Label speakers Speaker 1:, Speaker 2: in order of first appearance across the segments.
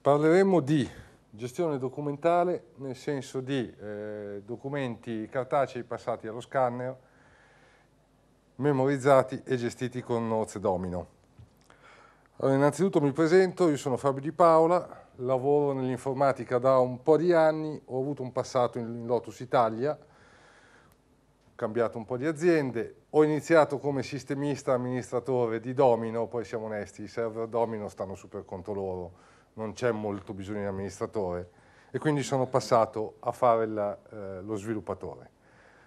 Speaker 1: Parleremo di gestione documentale nel senso di eh, documenti cartacei passati allo scanner, memorizzati e gestiti con Noze Domino. Allora, innanzitutto mi presento, io sono Fabio Di Paola, lavoro nell'informatica da un po' di anni, ho avuto un passato in Lotus Italia, ho cambiato un po' di aziende, ho iniziato come sistemista amministratore di Domino, poi siamo onesti, i server Domino stanno super conto loro, non c'è molto bisogno di amministratore e quindi sono passato a fare la, eh, lo sviluppatore.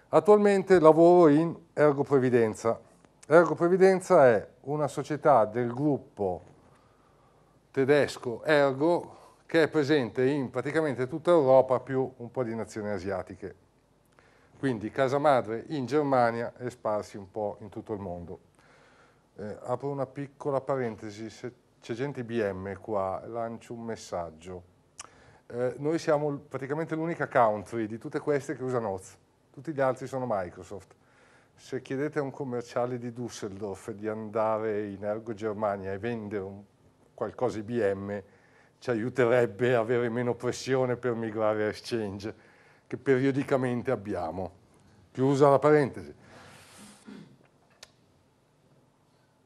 Speaker 1: Attualmente lavoro in Ergo Previdenza. Ergo Previdenza è una società del gruppo tedesco Ergo che è presente in praticamente tutta Europa più un po' di nazioni asiatiche. Quindi casa madre in Germania e sparsi un po' in tutto il mondo. Eh, apro una piccola parentesi, se c'è gente IBM qua, lancio un messaggio. Eh, noi siamo praticamente l'unica country di tutte queste che usa Noz, tutti gli altri sono Microsoft. Se chiedete a un commerciale di Düsseldorf di andare in Ergo Germania e vendere un, qualcosa IBM, ci aiuterebbe a avere meno pressione per migrare a Exchange, che periodicamente abbiamo. Chiusa la parentesi.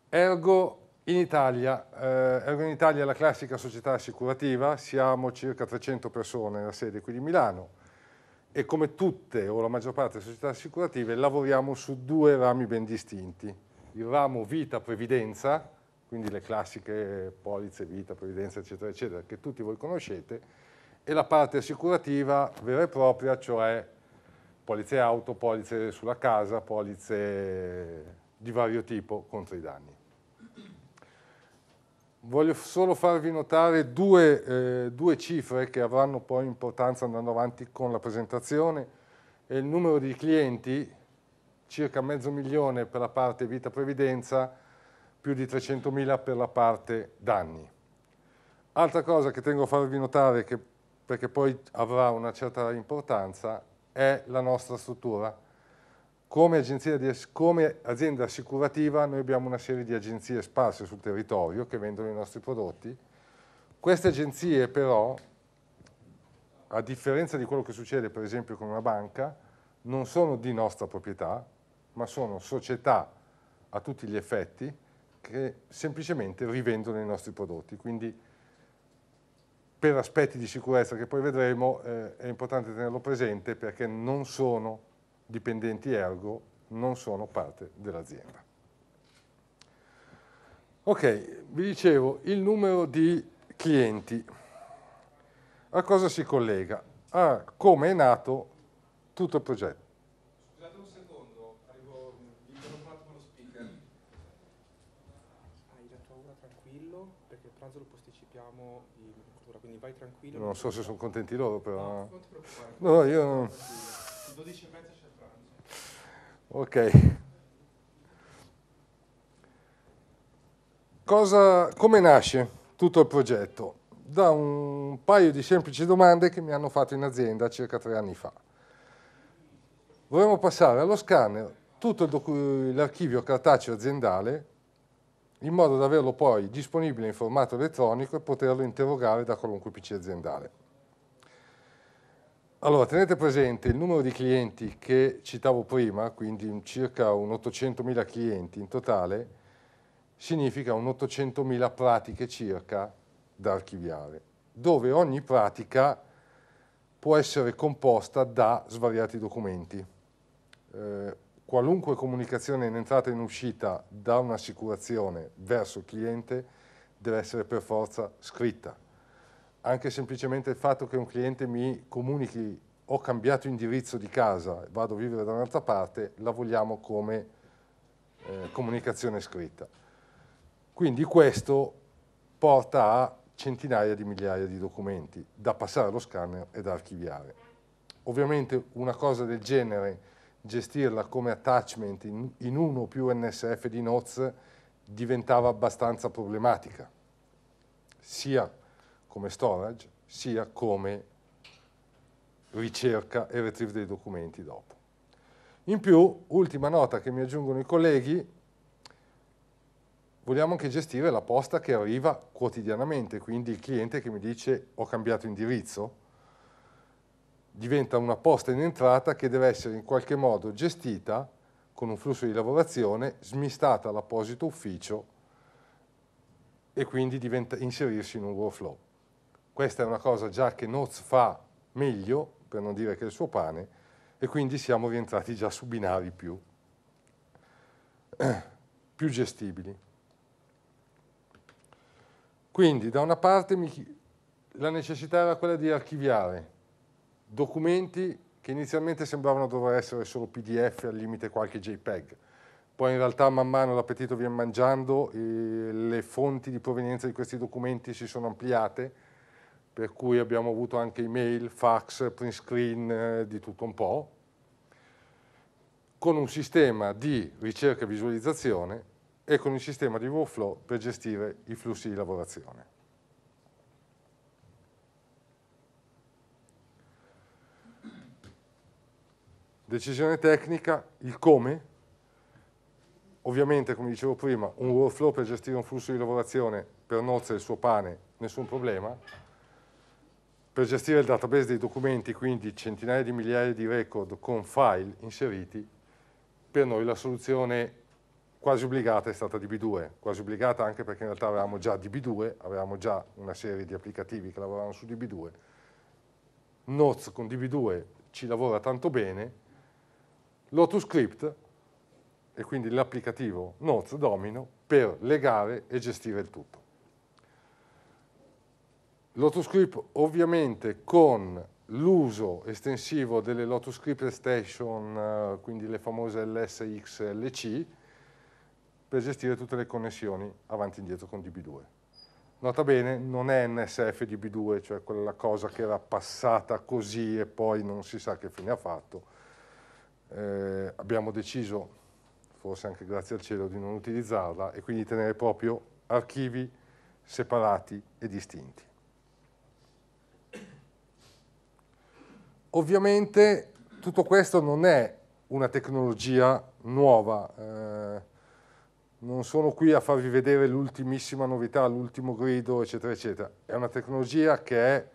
Speaker 1: Ergo in Italia, eh, Ergo in Italia è la classica società assicurativa, siamo circa 300 persone nella sede qui di Milano e come tutte o la maggior parte delle società assicurative lavoriamo su due rami ben distinti. Il ramo vita-previdenza, quindi le classiche polizze, vita, previdenza, eccetera, eccetera, che tutti voi conoscete, e la parte assicurativa vera e propria, cioè polizze auto, polizze sulla casa, polizze di vario tipo contro i danni voglio solo farvi notare due, eh, due cifre che avranno poi importanza andando avanti con la presentazione. È il numero di clienti, circa mezzo milione per la parte vita previdenza, più di 300 mila per la parte danni. Altra cosa che tengo a farvi notare, che, perché poi avrà una certa importanza, è la nostra struttura come, di, come, azienda assicurativa noi abbiamo una serie di agenzie sparse sul territorio che vendono i nostri prodotti. Queste agenzie però, a differenza di quello che succede per esempio con una banca, non sono di nostra proprietà, ma sono società a tutti gli effetti che semplicemente rivendono i nostri prodotti. Quindi per aspetti di sicurezza che poi vedremo eh, è importante tenerlo presente perché non sono dipendenti ergo non sono parte dell'azienda. Ok, vi dicevo, il numero di clienti. A cosa si collega? A come è nato tutto il progetto. Scusate un secondo, arrivo interrompo con lo speaker. Hai la tua tranquillo, perché il pranzo lo posticipiamo quindi vai tranquillo. Non so se sono contenti loro, però... No, non ti preoccupare. No, io... 12 Ok. Cosa, come nasce tutto il progetto? Da un paio di semplici domande che mi hanno fatto in azienda circa tre anni fa. Vorremmo passare allo scanner tutto l'archivio cartaceo aziendale in modo da averlo poi disponibile in formato elettronico e poterlo interrogare da qualunque PC aziendale. Allora, tenete presente il numero di clienti che citavo prima, quindi circa un 800.000 clienti in totale, significa un 800.000 pratiche circa da archiviare, dove ogni pratica può essere composta da svariati documenti. Eh, qualunque comunicazione in entrata e in uscita da un'assicurazione verso il cliente deve essere per forza scritta, anche semplicemente il fatto che un cliente mi comunichi ho cambiato indirizzo di casa, vado a vivere da un'altra parte, la vogliamo come eh, comunicazione scritta. Quindi questo porta a centinaia di migliaia di documenti da passare allo scanner e da archiviare. Ovviamente una cosa del genere, gestirla come attachment in, in uno o più NSF di NOTS diventava abbastanza problematica, sia come storage sia come ricerca e retrieve dei documenti dopo. In più, ultima nota che mi aggiungono i colleghi, vogliamo anche gestire la posta che arriva quotidianamente, quindi il cliente che mi dice ho cambiato indirizzo, diventa una posta in entrata che deve essere in qualche modo gestita con un flusso di lavorazione, smistata all'apposito ufficio e quindi inserirsi in un workflow. Questa è una cosa già che Noz fa meglio, per non dire che il suo pane, e quindi siamo rientrati già su binari più, più gestibili. Quindi da una parte mi, la necessità era quella di archiviare documenti che inizialmente sembravano dover essere solo PDF, al limite qualche JPEG, poi in realtà man mano l'appetito viene mangiando, e le fonti di provenienza di questi documenti si sono ampliate, per cui abbiamo avuto anche email, fax, print screen, eh, di tutto un po', con un sistema di ricerca e visualizzazione e con un sistema di workflow per gestire i flussi di lavorazione. Decisione tecnica, il come. Ovviamente, come dicevo prima, un workflow per gestire un flusso di lavorazione per nozze e il suo pane, nessun problema per gestire il database dei documenti, quindi centinaia di migliaia di record con file inseriti, per noi la soluzione quasi obbligata è stata DB2, quasi obbligata anche perché in realtà avevamo già DB2, avevamo già una serie di applicativi che lavoravano su DB2. Notes con DB2 ci lavora tanto bene, Lotus Script e quindi l'applicativo Notes Domino per legare e gestire il tutto. LotusScript ovviamente con l'uso estensivo delle LotusScript Station, eh, quindi le famose LSXLC, per gestire tutte le connessioni avanti e indietro con DB2. Nota bene, non è NSF DB2, cioè quella cosa che era passata così e poi non si sa che fine ha fatto. Eh, abbiamo deciso, forse anche grazie al cielo, di non utilizzarla e quindi tenere proprio archivi separati e distinti. Ovviamente tutto questo non è una tecnologia nuova, eh, non sono qui a farvi vedere l'ultimissima novità, l'ultimo grido, eccetera, eccetera. È una tecnologia che è,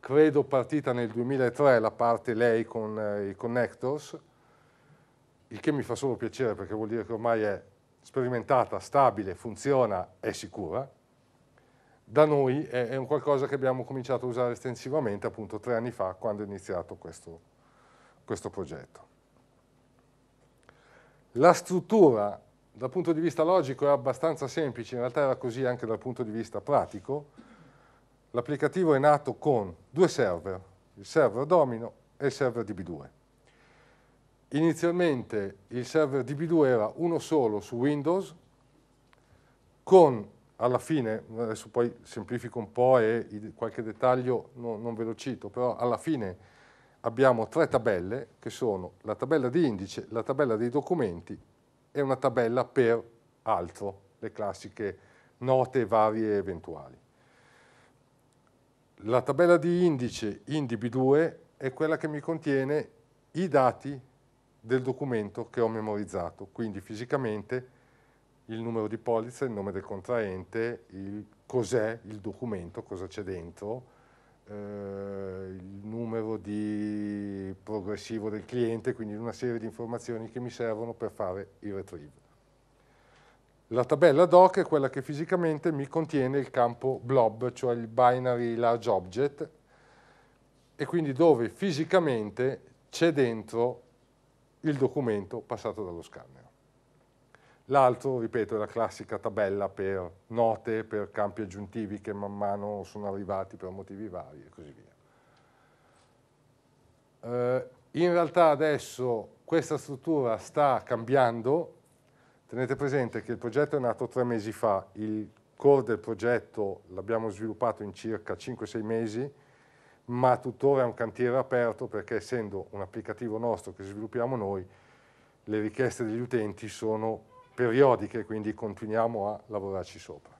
Speaker 1: credo, partita nel 2003, la parte lei con eh, i connectors, il che mi fa solo piacere perché vuol dire che ormai è sperimentata, stabile, funziona, è sicura da noi è, è, un qualcosa che abbiamo cominciato a usare estensivamente appunto tre anni fa quando è iniziato questo, questo progetto. La struttura dal punto di vista logico è abbastanza semplice, in realtà era così anche dal punto di vista pratico. L'applicativo è nato con due server, il server domino e il server DB2. Inizialmente il server DB2 era uno solo su Windows con alla fine, adesso poi semplifico un po' e qualche dettaglio no, non ve lo cito, però alla fine abbiamo tre tabelle che sono la tabella di indice, la tabella dei documenti e una tabella per altro, le classiche note varie e eventuali. La tabella di indice INDIB2 è quella che mi contiene i dati del documento che ho memorizzato, quindi fisicamente il numero di polizza, il nome del contraente, cos'è il documento, cosa c'è dentro, eh, il numero di progressivo del cliente, quindi una serie di informazioni che mi servono per fare il retrieve. La tabella doc è quella che fisicamente mi contiene il campo blob, cioè il binary large object, e quindi dove fisicamente c'è dentro il documento passato dallo scanner. L'altro, ripeto, è la classica tabella per note, per campi aggiuntivi che man mano sono arrivati per motivi vari e così via. Eh, in realtà adesso questa struttura sta cambiando. Tenete presente che il progetto è nato tre mesi fa, il core del progetto l'abbiamo sviluppato in circa 5-6 mesi, ma tuttora è un cantiere aperto perché essendo un applicativo nostro che sviluppiamo noi, le richieste degli utenti sono periodiche, quindi continuiamo a lavorarci sopra.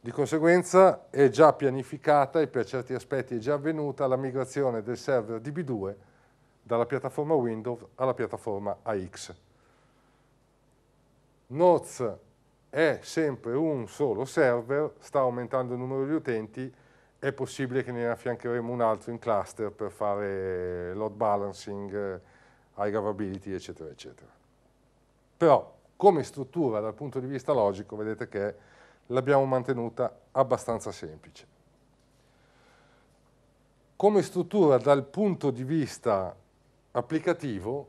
Speaker 1: Di conseguenza è già pianificata e per certi aspetti è già avvenuta la migrazione del server DB2 dalla piattaforma Windows alla piattaforma AX. Noz è sempre un solo server, sta aumentando il numero di utenti, è possibile che ne affiancheremo un altro in cluster per fare load balancing, high availability, eccetera, eccetera. Però come struttura dal punto di vista logico vedete che l'abbiamo mantenuta abbastanza semplice. Come struttura dal punto di vista applicativo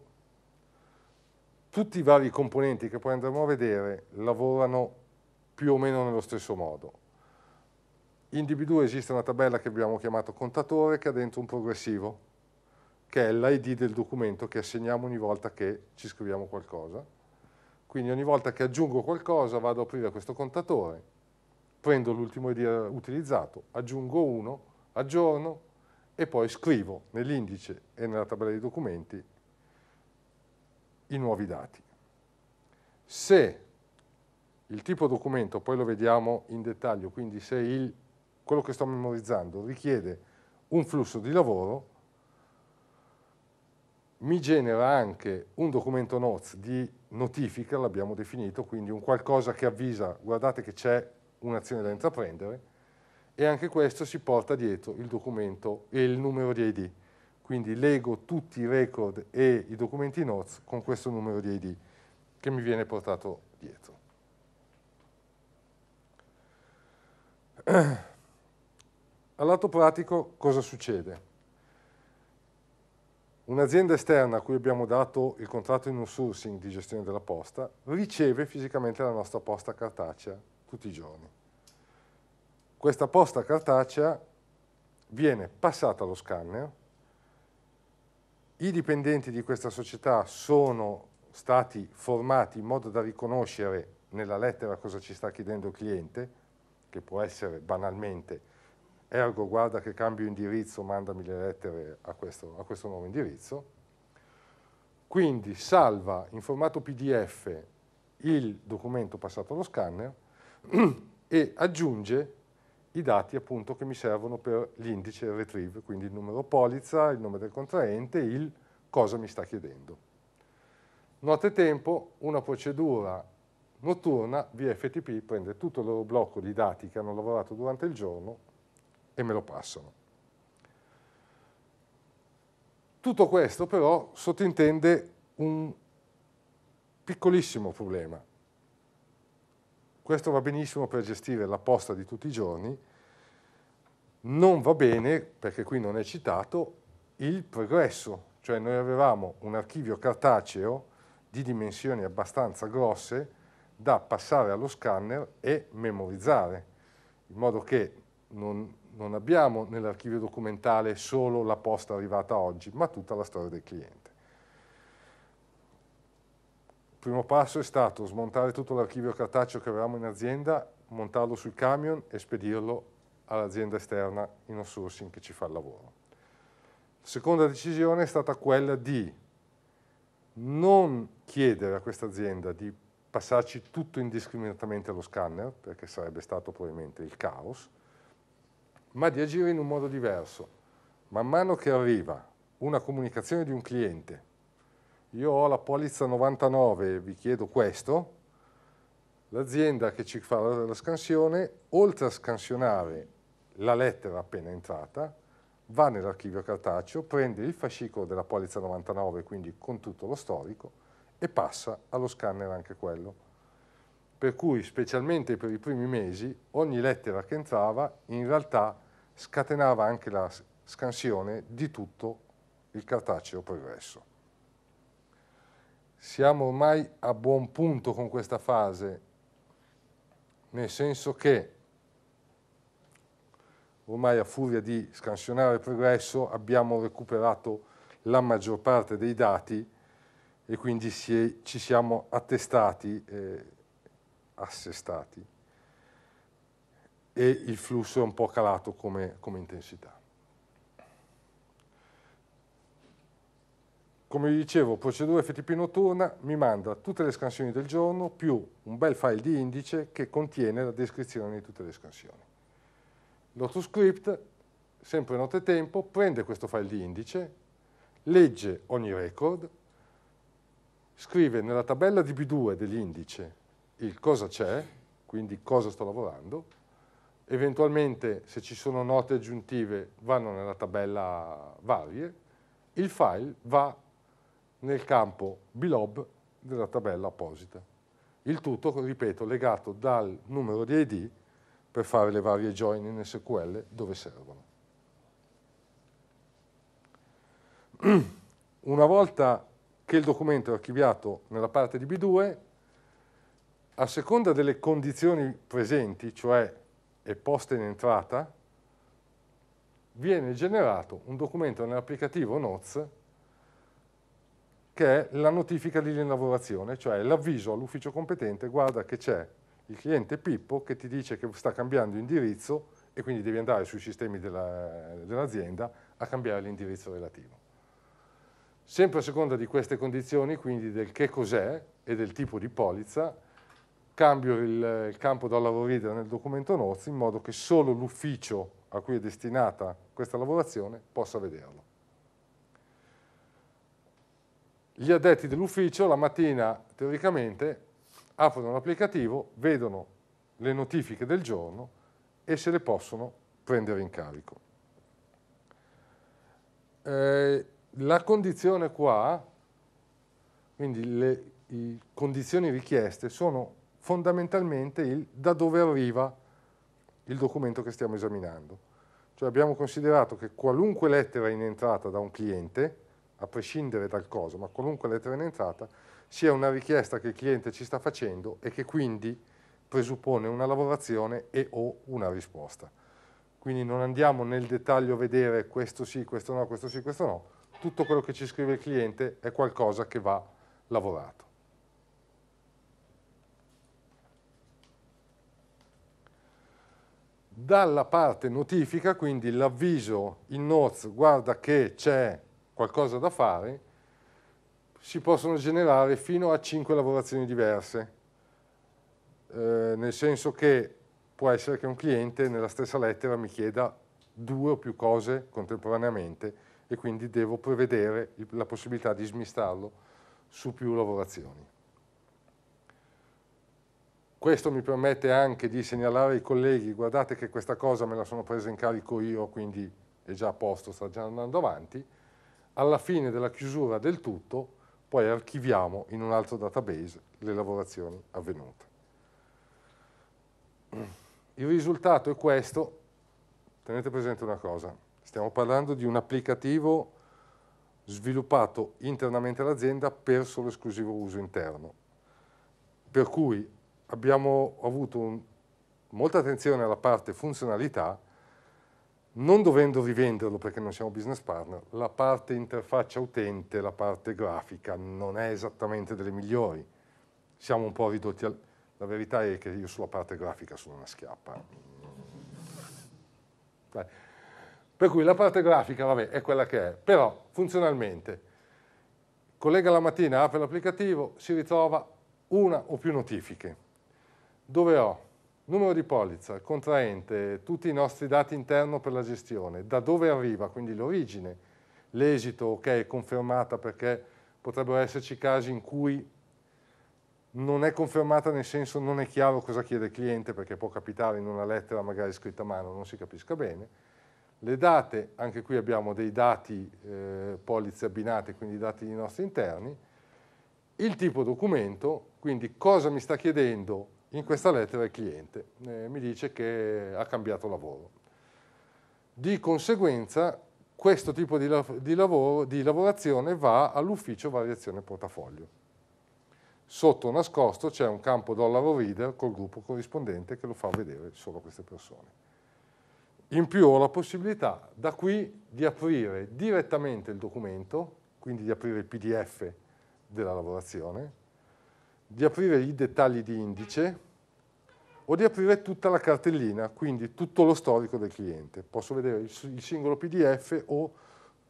Speaker 1: tutti i vari componenti che poi andremo a vedere lavorano più o meno nello stesso modo. In DB2 esiste una tabella che abbiamo chiamato contatore che ha dentro un progressivo, che è l'ID del documento che assegniamo ogni volta che ci scriviamo qualcosa. Quindi ogni volta che aggiungo qualcosa vado ad aprire questo contatore, prendo l'ultimo ID utilizzato, aggiungo uno, aggiorno e poi scrivo nell'indice e nella tabella di documenti i nuovi dati. Se il tipo documento, poi lo vediamo in dettaglio, quindi se il, quello che sto memorizzando richiede un flusso di lavoro, mi genera anche un documento notes di notifica, l'abbiamo definito, quindi un qualcosa che avvisa, guardate che c'è un'azione da intraprendere, e anche questo si porta dietro il documento e il numero di ID. Quindi leggo tutti i record e i documenti notes con questo numero di ID che mi viene portato dietro. Al lato pratico cosa succede? Un'azienda esterna a cui abbiamo dato il contratto in outsourcing di gestione della posta riceve fisicamente la nostra posta cartacea tutti i giorni. Questa posta cartacea viene passata allo scanner, i dipendenti di questa società sono stati formati in modo da riconoscere nella lettera cosa ci sta chiedendo il cliente, che può essere banalmente ergo guarda che cambio indirizzo, mandami le lettere a questo, a questo nuovo indirizzo. Quindi salva in formato PDF il documento passato allo scanner e aggiunge i dati appunto che mi servono per l'indice retrieve, quindi il numero polizza, il nome del contraente, il cosa mi sta chiedendo. Notte tempo, una procedura notturna via FTP prende tutto il loro blocco di dati che hanno lavorato durante il giorno e me lo passano. Tutto questo però sottintende un piccolissimo problema. Questo va benissimo per gestire la posta di tutti i giorni, non va bene, perché qui non è citato, il progresso, cioè noi avevamo un archivio cartaceo di dimensioni abbastanza grosse da passare allo scanner e memorizzare, in modo che non non abbiamo nell'archivio documentale solo la posta arrivata oggi, ma tutta la storia del cliente. Il primo passo è stato smontare tutto l'archivio cartaceo che avevamo in azienda, montarlo sul camion e spedirlo all'azienda esterna in outsourcing che ci fa il lavoro. La seconda decisione è stata quella di non chiedere a questa azienda di passarci tutto indiscriminatamente allo scanner, perché sarebbe stato probabilmente il caos, ma di agire in un modo diverso. Man mano che arriva una comunicazione di un cliente, io ho la polizza 99 e vi chiedo questo, l'azienda che ci fa la scansione, oltre a scansionare la lettera appena entrata, va nell'archivio cartaceo, prende il fascicolo della polizza 99, quindi con tutto lo storico, e passa allo scanner anche quello. Per cui, specialmente per i primi mesi, ogni lettera che entrava in realtà scatenava anche la scansione di tutto il cartaceo progresso. Siamo ormai a buon punto con questa fase, nel senso che ormai a furia di scansionare il progresso abbiamo recuperato la maggior parte dei dati e quindi si è, ci siamo attestati, eh, assestati e il flusso è un po' calato come, come intensità. Come vi dicevo, procedura FTP notturna mi manda tutte le scansioni del giorno più un bel file di indice che contiene la descrizione di tutte le scansioni. L'AutoScript, sempre nottetempo, prende questo file di indice, legge ogni record, scrive nella tabella db 2 dell'indice il cosa c'è, quindi cosa sto lavorando, eventualmente se ci sono note aggiuntive vanno nella tabella varie, il file va nel campo blob della tabella apposita. Il tutto, ripeto, legato dal numero di ID per fare le varie join in SQL dove servono. Una volta che il documento è archiviato nella parte di B2, a seconda delle condizioni presenti, cioè e posta in entrata, viene generato un documento nell'applicativo Notes che è la notifica di rielaborazione, cioè l'avviso all'ufficio competente, guarda che c'è il cliente Pippo che ti dice che sta cambiando indirizzo e quindi devi andare sui sistemi dell'azienda dell a cambiare l'indirizzo relativo. Sempre a seconda di queste condizioni, quindi del che cos'è e del tipo di polizza, Cambio il, il campo da lavoreria nel documento Nozzi in modo che solo l'ufficio a cui è destinata questa lavorazione possa vederlo. Gli addetti dell'ufficio la mattina teoricamente aprono l'applicativo, vedono le notifiche del giorno e se le possono prendere in carico. Eh, la condizione qua, quindi le condizioni richieste, sono fondamentalmente il da dove arriva il documento che stiamo esaminando. Cioè abbiamo considerato che qualunque lettera in entrata da un cliente, a prescindere dal coso, ma qualunque lettera in entrata, sia una richiesta che il cliente ci sta facendo e che quindi presuppone una lavorazione e o una risposta. Quindi non andiamo nel dettaglio a vedere questo sì, questo no, questo sì, questo no. Tutto quello che ci scrive il cliente è qualcosa che va lavorato. dalla parte notifica, quindi l'avviso, il Notes, guarda che c'è qualcosa da fare, si possono generare fino a 5 lavorazioni diverse, eh, nel senso che può essere che un cliente nella stessa lettera mi chieda due o più cose contemporaneamente e quindi devo prevedere la possibilità di smistarlo su più lavorazioni. Questo mi permette anche di segnalare ai colleghi, guardate che questa cosa me la sono presa in carico io, quindi è già a posto, sta già andando avanti. Alla fine della chiusura del tutto, poi archiviamo in un altro database le lavorazioni avvenute. Il risultato è questo, tenete presente una cosa, stiamo parlando di un applicativo sviluppato internamente all'azienda per solo esclusivo uso interno, per cui abbiamo avuto un, molta attenzione alla parte funzionalità, non dovendo rivenderlo perché non siamo business partner, la parte interfaccia utente, la parte grafica non è esattamente delle migliori. Siamo un po' ridotti al... La verità è che io sulla parte grafica sono una schiappa. Beh. Per cui la parte grafica, vabbè, è quella che è. Però, funzionalmente, collega la mattina, apre l'applicativo, si ritrova una o più notifiche dove ho numero di polizza, contraente, tutti i nostri dati interno per la gestione, da dove arriva, quindi l'origine, l'esito, ok, è confermata perché potrebbero esserci casi in cui non è confermata nel senso non è chiaro cosa chiede il cliente perché può capitare in una lettera magari scritta a mano, non si capisca bene. Le date, anche qui abbiamo dei dati eh, polizze abbinate, quindi dati dei nostri interni. Il tipo documento, quindi cosa mi sta chiedendo in questa lettera il cliente eh, mi dice che ha cambiato lavoro. Di conseguenza questo tipo di, la di, lavoro, di lavorazione va all'ufficio variazione portafoglio. Sotto nascosto c'è un campo dollaro reader col gruppo corrispondente che lo fa vedere solo a queste persone. In più ho la possibilità da qui di aprire direttamente il documento, quindi di aprire il PDF della lavorazione, di aprire i dettagli di indice o di aprire tutta la cartellina, quindi tutto lo storico del cliente. Posso vedere il singolo PDF o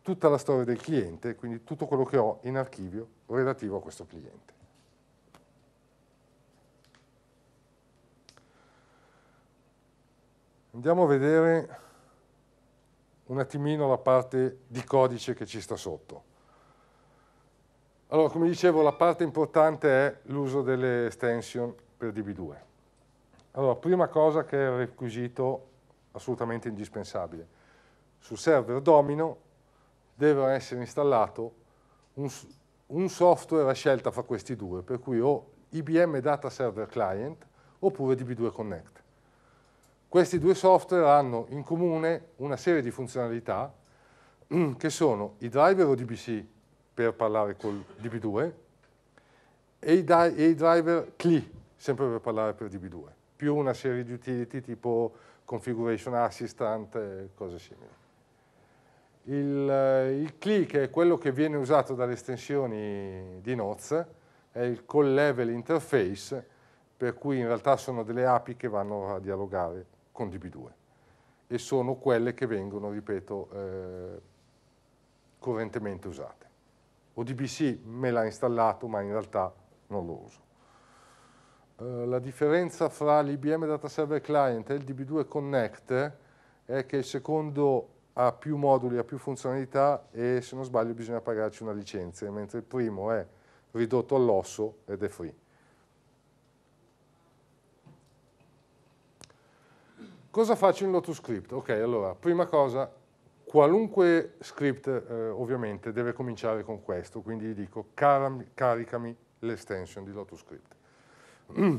Speaker 1: tutta la storia del cliente, quindi tutto quello che ho in archivio relativo a questo cliente. Andiamo a vedere un attimino la parte di codice che ci sta sotto. Allora, come dicevo, la parte importante è l'uso delle extension per DB2. Allora, prima cosa che è il requisito assolutamente indispensabile. Sul server domino deve essere installato un, un software a scelta fra questi due, per cui o IBM Data Server Client oppure DB2 Connect. Questi due software hanno in comune una serie di funzionalità che sono i driver ODBC per parlare col DB2 e i, e i driver CLI, sempre per parlare per DB2, più una serie di utility tipo configuration assistant e cose simili. Il, il CLI, che è quello che viene usato dalle estensioni di Noz, è il call level interface, per cui in realtà sono delle api che vanno a dialogare con DB2 e sono quelle che vengono, ripeto, eh, correntemente usate. ODBC me l'ha installato ma in realtà non lo uso. Eh, la differenza fra l'IBM Data Server Client e il DB2 Connect è che il secondo ha più moduli, ha più funzionalità e se non sbaglio bisogna pagarci una licenza, mentre il primo è ridotto all'osso ed è free. Cosa faccio in Lotus Script? Ok, allora, prima cosa Qualunque script eh, ovviamente deve cominciare con questo, quindi gli dico carami, caricami l'extension di Lotus Script. Mm.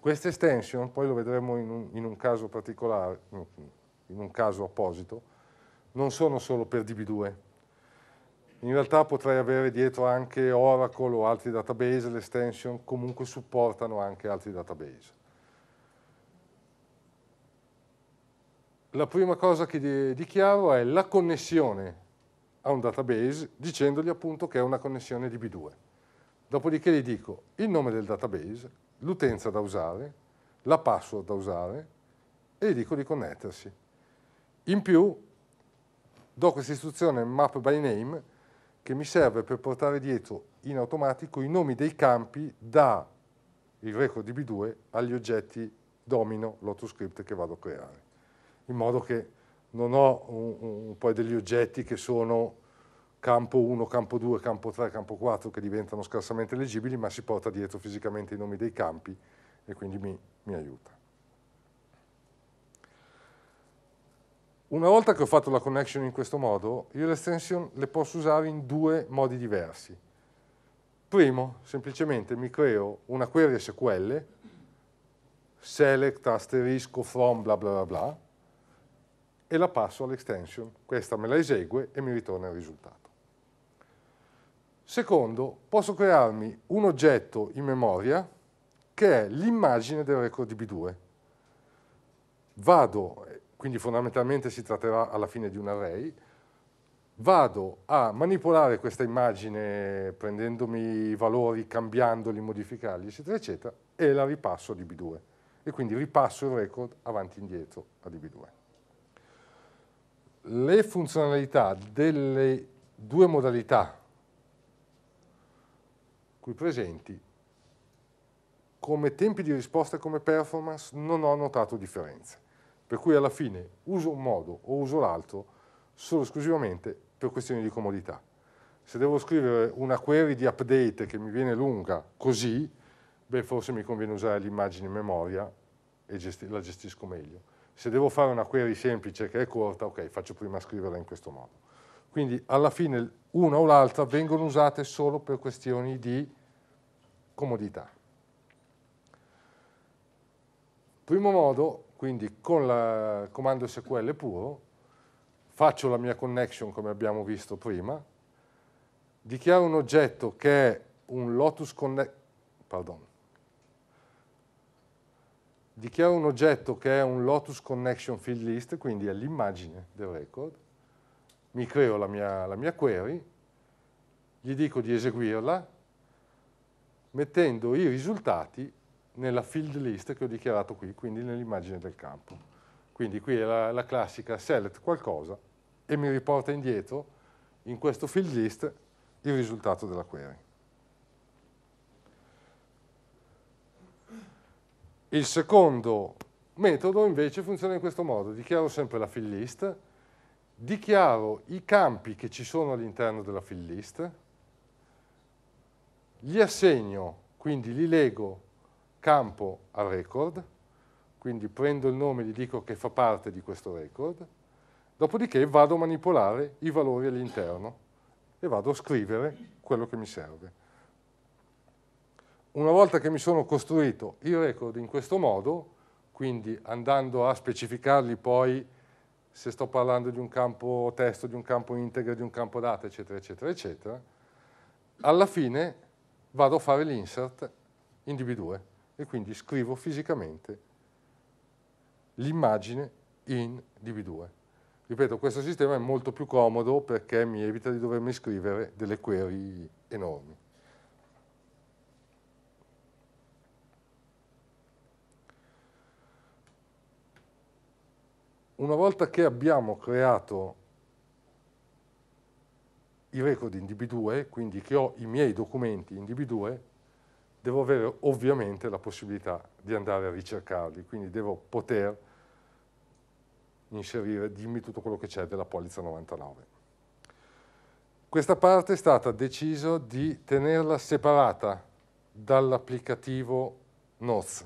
Speaker 1: Questa extension, poi lo vedremo in un, in un, caso particolare, in un caso apposito, non sono solo per DB2. In realtà potrei avere dietro anche Oracle o altri database, l'extension comunque supportano anche altri database. la prima cosa che dichiaro è la connessione a un database dicendogli appunto che è una connessione DB2. Dopodiché gli dico il nome del database, l'utenza da usare, la password da usare e gli dico di connettersi. In più do questa istruzione map by name che mi serve per portare dietro in automatico i nomi dei campi da il record DB2 agli oggetti domino l'otoscript che vado a creare in modo che non ho un, un, poi degli oggetti che sono campo 1, campo 2, campo 3, campo 4 che diventano scarsamente leggibili, ma si porta dietro fisicamente i nomi dei campi e quindi mi, mi aiuta. Una volta che ho fatto la connection in questo modo, io le extension le posso usare in due modi diversi. Primo, semplicemente mi creo una query SQL, select asterisco from bla bla bla bla, e la passo all'extension. Questa me la esegue e mi ritorna il risultato. Secondo, posso crearmi un oggetto in memoria che è l'immagine del record db 2 Vado, quindi fondamentalmente si tratterà alla fine di un array, vado a manipolare questa immagine prendendomi i valori, cambiandoli, modificarli, eccetera, eccetera, e la ripasso a DB2. E quindi ripasso il record avanti e indietro a DB2 le funzionalità delle due modalità qui presenti come tempi di risposta e come performance non ho notato differenze. Per cui alla fine uso un modo o uso l'altro solo esclusivamente per questioni di comodità. Se devo scrivere una query di update che mi viene lunga così, beh forse mi conviene usare l'immagine in memoria e gesti la gestisco meglio se devo fare una query semplice che è corta, ok, faccio prima scriverla in questo modo. Quindi alla fine una o l'altra vengono usate solo per questioni di comodità. Primo modo, quindi con il comando SQL puro, faccio la mia connection come abbiamo visto prima, dichiaro un oggetto che è un Lotus Connect, pardon, dichiaro un oggetto che è un Lotus Connection Field List, quindi è l'immagine del record, mi creo la mia, la mia query, gli dico di eseguirla, mettendo i risultati nella field list che ho dichiarato qui, quindi nell'immagine del campo. Quindi qui è la, la, classica select qualcosa e mi riporta indietro in questo field list il risultato della query. Il secondo metodo invece funziona in questo modo, dichiaro sempre la fill list, dichiaro i campi che ci sono all'interno della fill list, gli assegno, quindi li leggo campo al record, quindi prendo il nome e gli dico che fa parte di questo record, dopodiché vado a manipolare i valori all'interno e vado a scrivere quello che mi serve una volta che mi sono costruito i record in questo modo, quindi andando a specificarli poi se sto parlando di un campo testo, di un campo integra, di un campo data, eccetera, eccetera, eccetera, alla fine vado a fare l'insert in DB2 e quindi scrivo fisicamente l'immagine in DB2. Ripeto, questo sistema è molto più comodo perché mi evita di dovermi scrivere delle query enormi. una volta che abbiamo creato i record in DB2, quindi che ho i miei documenti in DB2, devo avere ovviamente la possibilità di andare a ricercarli, quindi devo poter inserire, dimmi tutto quello che c'è della polizza 99. Questa parte è stata deciso di tenerla separata dall'applicativo Noz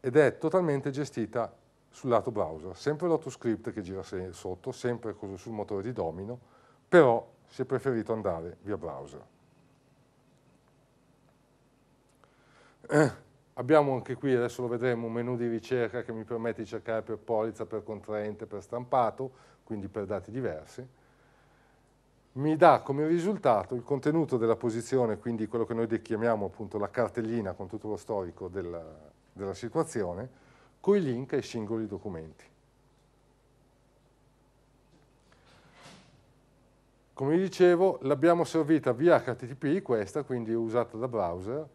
Speaker 1: ed è totalmente gestita sul lato browser, sempre l'autoscript che gira sotto, sempre sul motore di domino, però si è preferito andare via browser. Eh, abbiamo anche qui, adesso lo vedremo, un menu di ricerca che mi permette di cercare per polizza, per contraente, per stampato, quindi per dati diversi. Mi dà come risultato il contenuto della posizione, quindi quello che noi chiamiamo appunto la cartellina con tutto lo storico della, della situazione, coi link ai singoli documenti. Come dicevo, l'abbiamo servita via HTTP, questa, quindi usata da browser.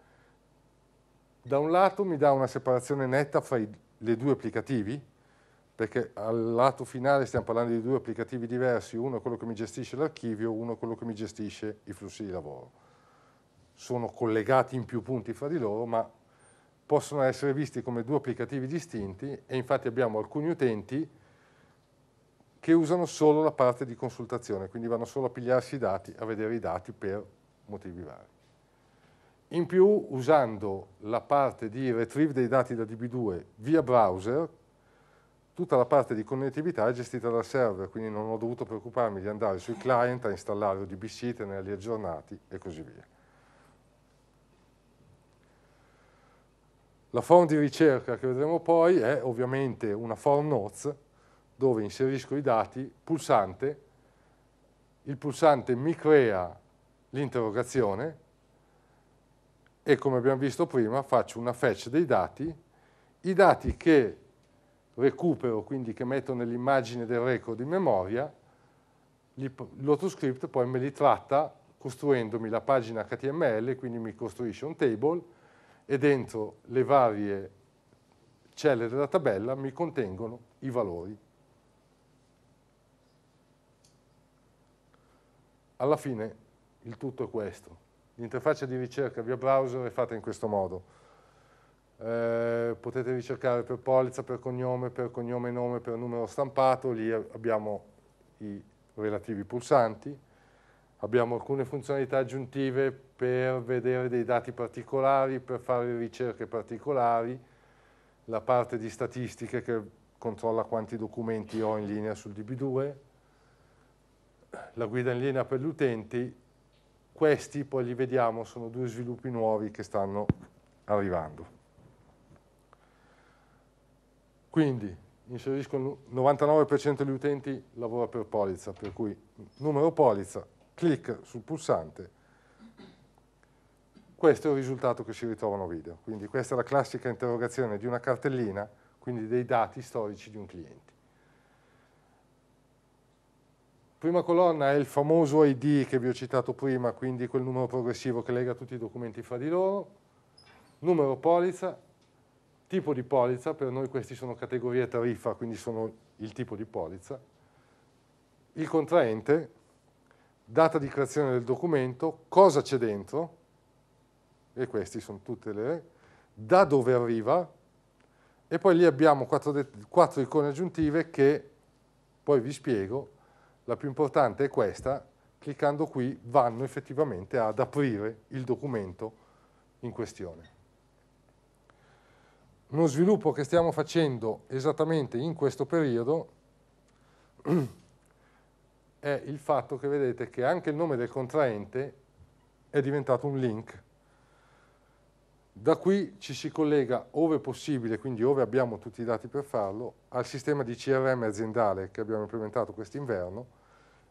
Speaker 1: Da un lato mi dà una separazione netta fra i, le due applicativi, perché al lato finale stiamo parlando di due applicativi diversi, uno è quello che mi gestisce l'archivio, uno è quello che mi gestisce i flussi di lavoro. Sono collegati in più punti fra di loro, ma possono essere visti come due applicativi distinti e infatti abbiamo alcuni utenti che usano solo la parte di consultazione, quindi vanno solo a pigliarsi i dati, a vedere i dati per motivi vari. In più, usando la parte di retrieve dei dati da DB2 via browser, tutta la parte di connettività è gestita dal server, quindi non ho dovuto preoccuparmi di andare sui client a installare o DB sheet, tenerli aggiornati e così via. La form di ricerca che vedremo poi è ovviamente una form notes dove inserisco i dati, pulsante, il pulsante mi crea l'interrogazione e come abbiamo visto prima faccio una fetch dei dati, i dati che recupero, quindi che metto nell'immagine del record in memoria, l'autoscript poi me li tratta costruendomi la pagina HTML, quindi mi costruisce un table e dentro le varie celle della tabella mi contengono i valori. Alla fine il tutto è questo. L'interfaccia di ricerca via browser è fatta in questo modo. Eh, potete ricercare per polizza, per cognome, per cognome e nome, per numero stampato, lì abbiamo i relativi pulsanti, abbiamo alcune funzionalità aggiuntive per vedere dei dati particolari, per fare ricerche particolari, la parte di statistiche che controlla quanti documenti ho in linea sul DB2, la guida in linea per gli utenti, questi poi li vediamo, sono due sviluppi nuovi che stanno arrivando. Quindi inserisco il 99% degli utenti lavora per polizza, per cui numero polizza, clic sul pulsante questo è il risultato che si ritrovano video. Quindi questa è la classica interrogazione di una cartellina, quindi dei dati storici di un cliente. Prima colonna è il famoso ID che vi ho citato prima, quindi quel numero progressivo che lega tutti i documenti fra di loro, numero polizza, tipo di polizza, per noi questi sono categorie tariffa, quindi sono il tipo di polizza, il contraente, data di creazione del documento, cosa c'è dentro, e queste sono tutte le da dove arriva e poi lì abbiamo quattro, quattro icone aggiuntive che poi vi spiego, la più importante è questa, cliccando qui vanno effettivamente ad aprire il documento in questione. Uno sviluppo che stiamo facendo esattamente in questo periodo è il fatto che vedete che anche il nome del contraente è diventato un link da qui ci si collega, ove possibile, quindi ove abbiamo tutti i dati per farlo, al sistema di CRM aziendale che abbiamo implementato quest'inverno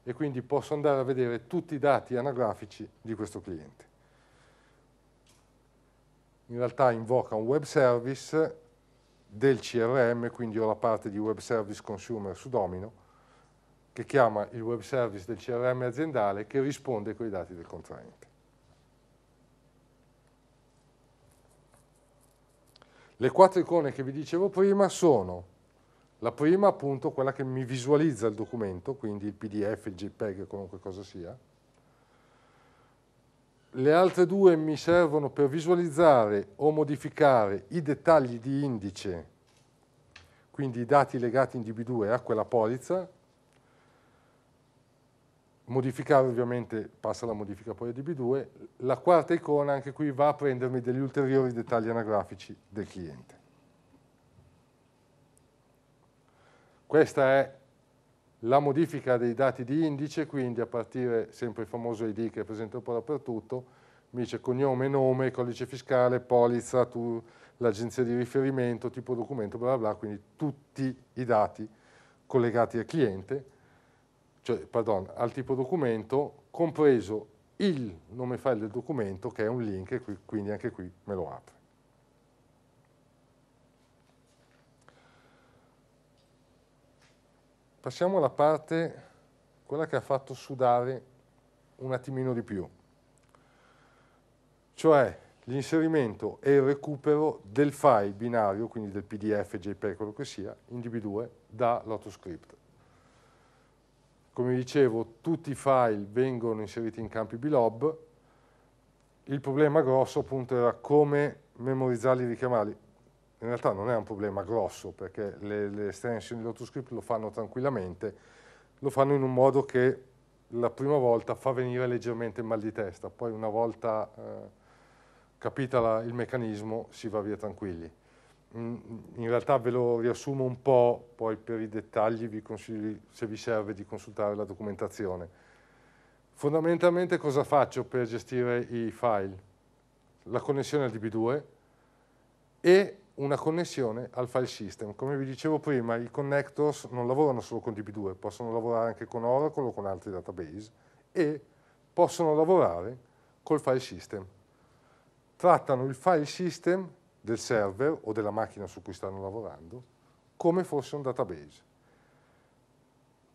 Speaker 1: e quindi posso andare a vedere tutti i dati anagrafici di questo cliente. In realtà invoca un web service del CRM, quindi ho la parte di web service consumer su Domino, che chiama il web service del CRM aziendale che risponde con i dati del contraente. Le quattro icone che vi dicevo prima sono la prima appunto quella che mi visualizza il documento, quindi il PDF, il JPEG, qualunque cosa sia. Le altre due mi servono per visualizzare o modificare i dettagli di indice, quindi i dati legati in DB2 a quella polizza, modificare ovviamente passa la modifica poi a DB2, la quarta icona anche qui va a prendermi degli ulteriori dettagli anagrafici del cliente. Questa è la modifica dei dati di indice, quindi a partire sempre il famoso ID che è presente un po' dappertutto, mi dice cognome, nome, codice fiscale, polizza, l'agenzia di riferimento, tipo documento, bla bla bla, quindi tutti i dati collegati al cliente cioè, pardon, al tipo documento, compreso il nome file del documento, che è un link, e quindi anche qui me lo apre. Passiamo alla parte, quella che ha fatto sudare un attimino di più, cioè l'inserimento e il recupero del file binario, quindi del PDF, JPEG, quello che sia, in DB2 da LotoScript. Come dicevo, tutti i file vengono inseriti in campi blob, Il problema grosso appunto era come memorizzarli e richiamarli. In realtà non è un problema grosso perché le, le extension di LotusScript lo fanno tranquillamente, lo fanno in un modo che la prima volta fa venire leggermente il mal di testa, poi una volta eh, capita la, il meccanismo si va via tranquilli. Mm, mm, in realtà ve lo riassumo un po', poi per i dettagli vi consiglio, se vi serve, di consultare la documentazione. Fondamentalmente cosa faccio per gestire i file? La connessione al DB2 e una connessione al file system. Come vi dicevo prima, i connectors non lavorano solo con DB2, possono lavorare anche con Oracle o con altri database e possono lavorare col file system. Trattano il file system del server o della macchina su cui stanno lavorando come fosse un database,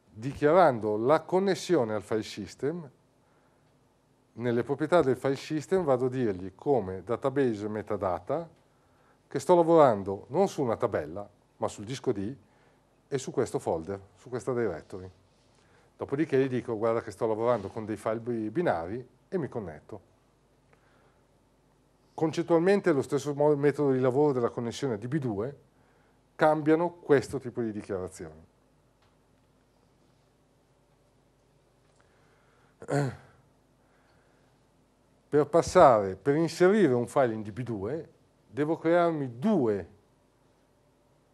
Speaker 1: dichiarando la connessione al file system. Nelle proprietà del file system vado a dirgli come database metadata che sto lavorando non su una tabella, ma sul disco D e su questo folder, su questa directory. Dopodiché gli dico guarda che sto lavorando con dei file binari e mi connetto concettualmente lo stesso metodo di lavoro della connessione DB2, cambiano questo tipo di dichiarazioni. Per passare, per inserire un file in DB2, devo crearmi due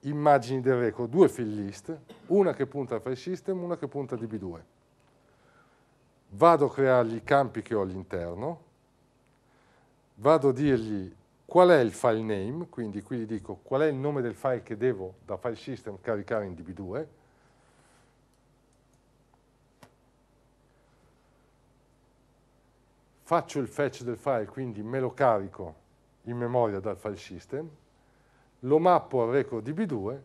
Speaker 1: immagini del record, due fill list, una che punta al file system, una che punta a DB2. Vado a creargli i campi che ho all'interno, vado a dirgli qual è il file name, quindi qui gli dico qual è il nome del file che devo da file system caricare in db2, faccio il fetch del file, quindi me lo carico in memoria dal file system, lo mappo al record db2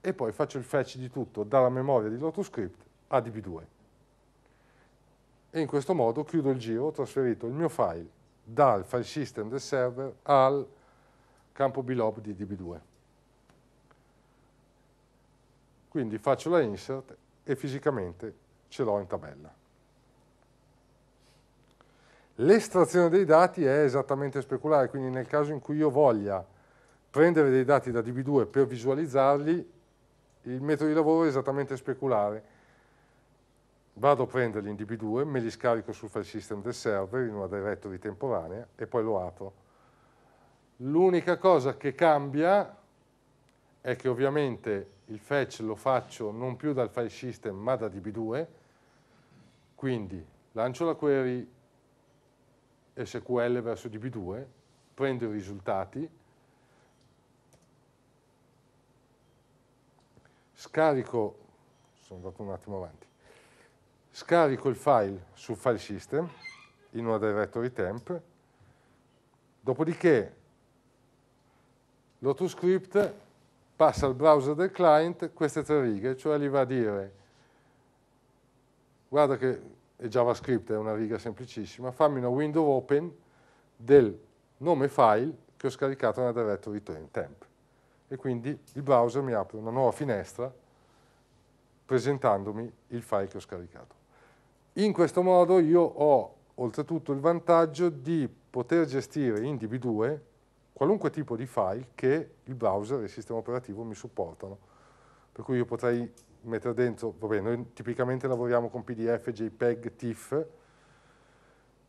Speaker 1: e poi faccio il fetch di tutto dalla memoria di LotuScript a db2 e in questo modo chiudo il giro, ho trasferito il mio file dal file system del server al campo bilob di DB2. Quindi faccio la insert e fisicamente ce l'ho in tabella. L'estrazione dei dati è esattamente speculare, quindi nel caso in cui io voglia prendere dei dati da DB2 per visualizzarli, il metodo di lavoro è esattamente speculare. Vado a prendere gli individui, me li scarico sul file system del server in una directory temporanea e poi lo apro. L'unica cosa che cambia è che ovviamente il fetch lo faccio non più dal file system ma da DB2, quindi lancio la query SQL verso DB2, prendo i risultati, scarico, sono andato un attimo avanti, scarico il file sul file system in una directory temp, dopodiché l'AutoScript passa al browser del client queste tre righe, cioè gli va a dire guarda che è JavaScript, è una riga semplicissima, fammi una window open del nome file che ho scaricato nella directory temp. E quindi il browser mi apre una nuova finestra presentandomi il file che ho scaricato. In questo modo io ho oltretutto il vantaggio di poter gestire in db 2 qualunque tipo di file che il browser e il sistema operativo mi supportano. Per cui io potrei mettere dentro, vabbè, noi tipicamente lavoriamo con PDF, JPEG, TIFF,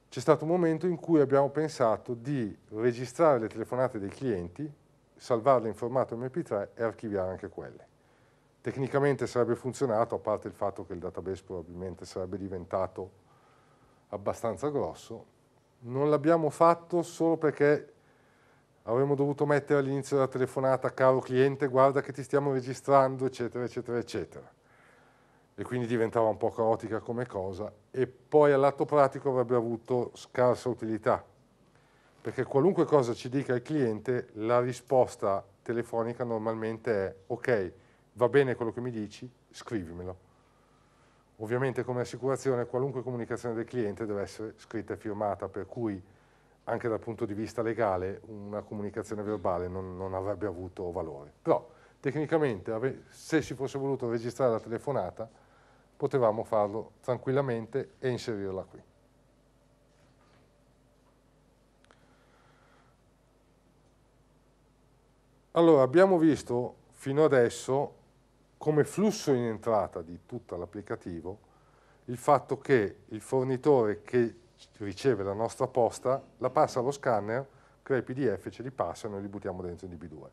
Speaker 1: c'è stato un momento in cui abbiamo pensato di registrare le telefonate dei clienti, salvarle in formato MP3 e archiviare anche quelle. Tecnicamente sarebbe funzionato, a parte il fatto che il database probabilmente sarebbe diventato abbastanza grosso. Non l'abbiamo fatto solo perché avremmo dovuto mettere all'inizio della telefonata caro cliente guarda che ti stiamo registrando eccetera eccetera eccetera e quindi diventava un po' caotica come cosa e poi lato pratico avrebbe avuto scarsa utilità perché qualunque cosa ci dica il cliente la risposta telefonica normalmente è ok va bene quello che mi dici, scrivimelo. Ovviamente come assicurazione qualunque comunicazione del cliente deve essere scritta e firmata, per cui anche dal punto di vista legale una comunicazione verbale non, non avrebbe avuto valore. Però tecnicamente se si fosse voluto registrare la telefonata potevamo farlo tranquillamente e inserirla qui. Allora abbiamo visto fino adesso come flusso in entrata di tutto l'applicativo il fatto che il fornitore che riceve la nostra posta la passa allo scanner, crea i PDF, ce li passa e noi li buttiamo dentro in DB2.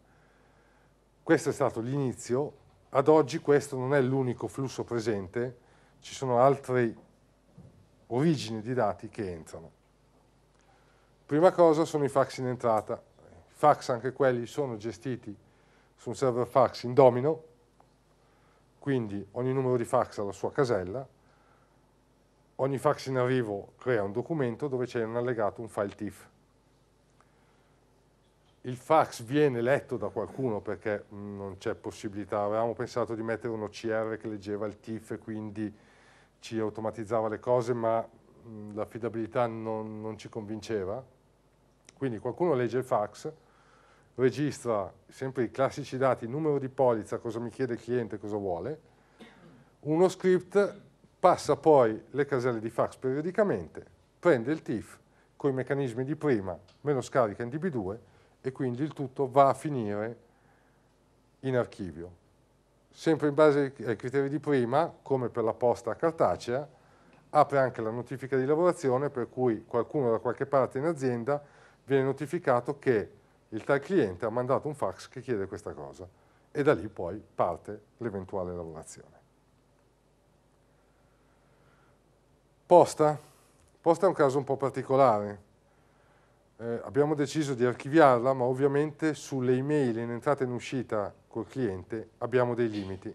Speaker 1: Questo è stato l'inizio, ad oggi questo non è l'unico flusso presente, ci sono altre origini di dati che entrano. Prima cosa sono i fax in entrata, i fax anche quelli sono gestiti su un server fax in domino, quindi ogni numero di fax ha la sua casella, ogni fax in arrivo crea un documento dove c'è un allegato, un file TIFF. Il fax viene letto da qualcuno perché mm, non c'è possibilità, avevamo pensato di mettere un OCR che leggeva il TIFF e quindi ci automatizzava le cose, ma mm, l'affidabilità non, non ci convinceva. Quindi qualcuno legge il fax, registra ah, sempre i classici dati, numero di polizza, cosa mi chiede il cliente, cosa vuole, uno script passa poi le caselle di fax periodicamente, prende il TIF con i meccanismi di prima, me lo scarica in DB2 e quindi il tutto va a finire in archivio. Sempre in base ai criteri di prima, come per la posta cartacea, apre anche la notifica di lavorazione per cui qualcuno da qualche parte in azienda viene notificato che il tal cliente ha mandato un fax che chiede questa cosa e da lì poi parte l'eventuale lavorazione. Posta. Posta è un caso un po' particolare. Eh, abbiamo deciso di archiviarla, ma ovviamente sulle email in entrata e in uscita col cliente abbiamo dei limiti.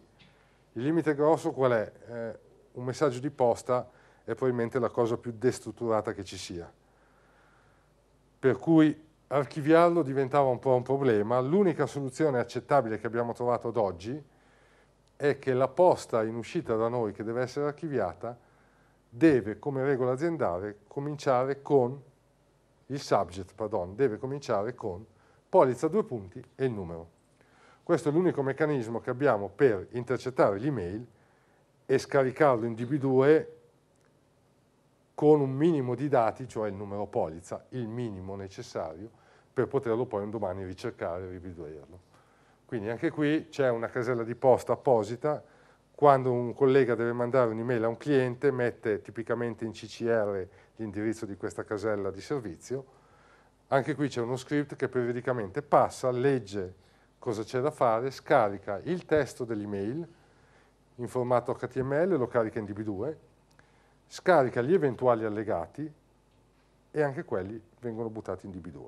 Speaker 1: Il limite grosso qual è? Eh, un messaggio di posta è probabilmente la cosa più destrutturata che ci sia. Per cui archiviarlo diventava un po' un problema. L'unica soluzione accettabile che abbiamo trovato ad oggi è che la posta in uscita da noi che deve essere archiviata deve, come regola aziendale, cominciare con il subject, pardon, deve cominciare con polizza due punti e il numero. Questo è l'unico meccanismo che abbiamo per intercettare l'email e scaricarlo in DB2 con un minimo di dati, cioè il numero polizza, il minimo necessario, per poterlo poi un domani ricercare e rivederlo. Quindi anche qui c'è una casella di posta apposita, quando un collega deve mandare un'email a un cliente mette tipicamente in CCR l'indirizzo di questa casella di servizio, anche qui c'è uno script che periodicamente passa, legge cosa c'è da fare, scarica il testo dell'email in formato HTML, lo carica in DB2, scarica gli eventuali allegati e anche quelli vengono buttati in DB2.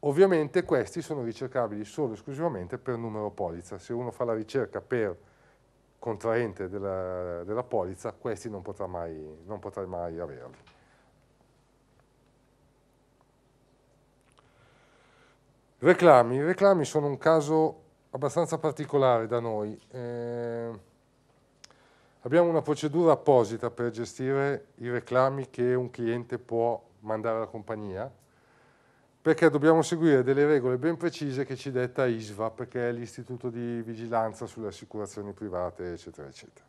Speaker 1: Ovviamente questi sono ricercabili solo e esclusivamente per numero polizza. Se uno fa la ricerca per contraente della, della polizza, questi non potrà mai, non potrà mai averli. Reclami. I reclami sono un caso abbastanza particolare da noi. Eh, abbiamo una procedura apposita per gestire i reclami che un cliente può mandare alla compagnia, perché dobbiamo seguire delle regole ben precise che ci detta ISVA, perché è l'Istituto di Vigilanza sulle Assicurazioni Private, eccetera, eccetera.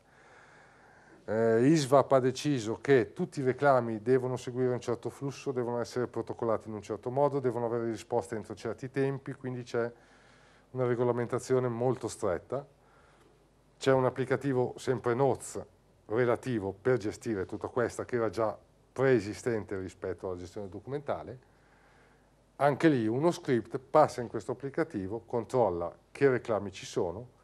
Speaker 1: Eh, ISVAP ha deciso che tutti i reclami devono seguire un certo flusso, devono essere protocollati in un certo modo, devono avere risposte entro certi tempi, quindi c'è una regolamentazione molto stretta. C'è un applicativo sempre NOTS relativo per gestire tutta questa che era già preesistente rispetto alla gestione documentale anche lì uno script passa in questo applicativo, controlla che reclami ci sono,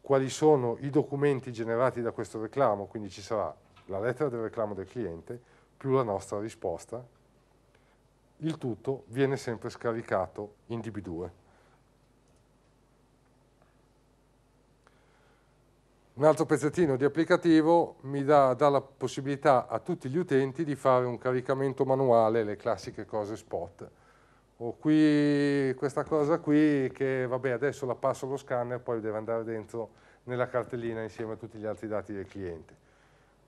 Speaker 1: quali sono i documenti generati da questo reclamo, quindi ci sarà la lettera del reclamo del cliente più la nostra risposta, il tutto viene sempre scaricato in DB2. Un altro pezzettino di applicativo mi dà, dà, la possibilità a tutti gli utenti di fare un caricamento manuale, le classiche cose spot, ho qui questa cosa qui che vabbè adesso la passo allo scanner poi deve andare dentro nella cartellina insieme a tutti gli altri dati del cliente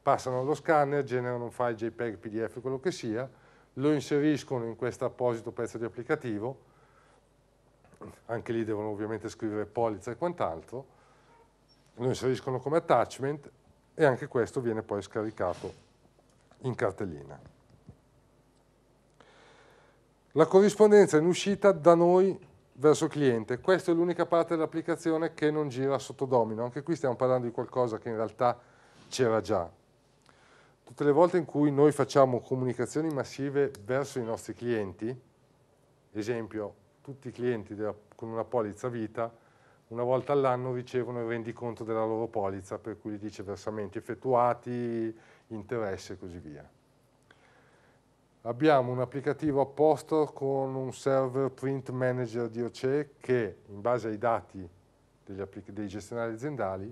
Speaker 1: passano allo scanner, generano un file JPEG, PDF, quello che sia lo inseriscono in questo apposito pezzo di applicativo anche lì devono ovviamente scrivere polizza e quant'altro lo inseriscono come attachment e anche questo viene poi scaricato in cartellina la corrispondenza in uscita da noi verso cliente, questa è l'unica parte dell'applicazione che non gira sotto domino, anche qui stiamo parlando di qualcosa che in realtà c'era già. Tutte le volte in cui noi facciamo comunicazioni massive verso i nostri clienti, esempio tutti i clienti della, con una polizza vita, una volta all'anno ricevono il rendiconto della loro polizza, per cui gli dice versamenti effettuati, interesse e così via abbiamo un applicativo apposto con un server print manager di OCE che in base ai dati dei gestionari aziendali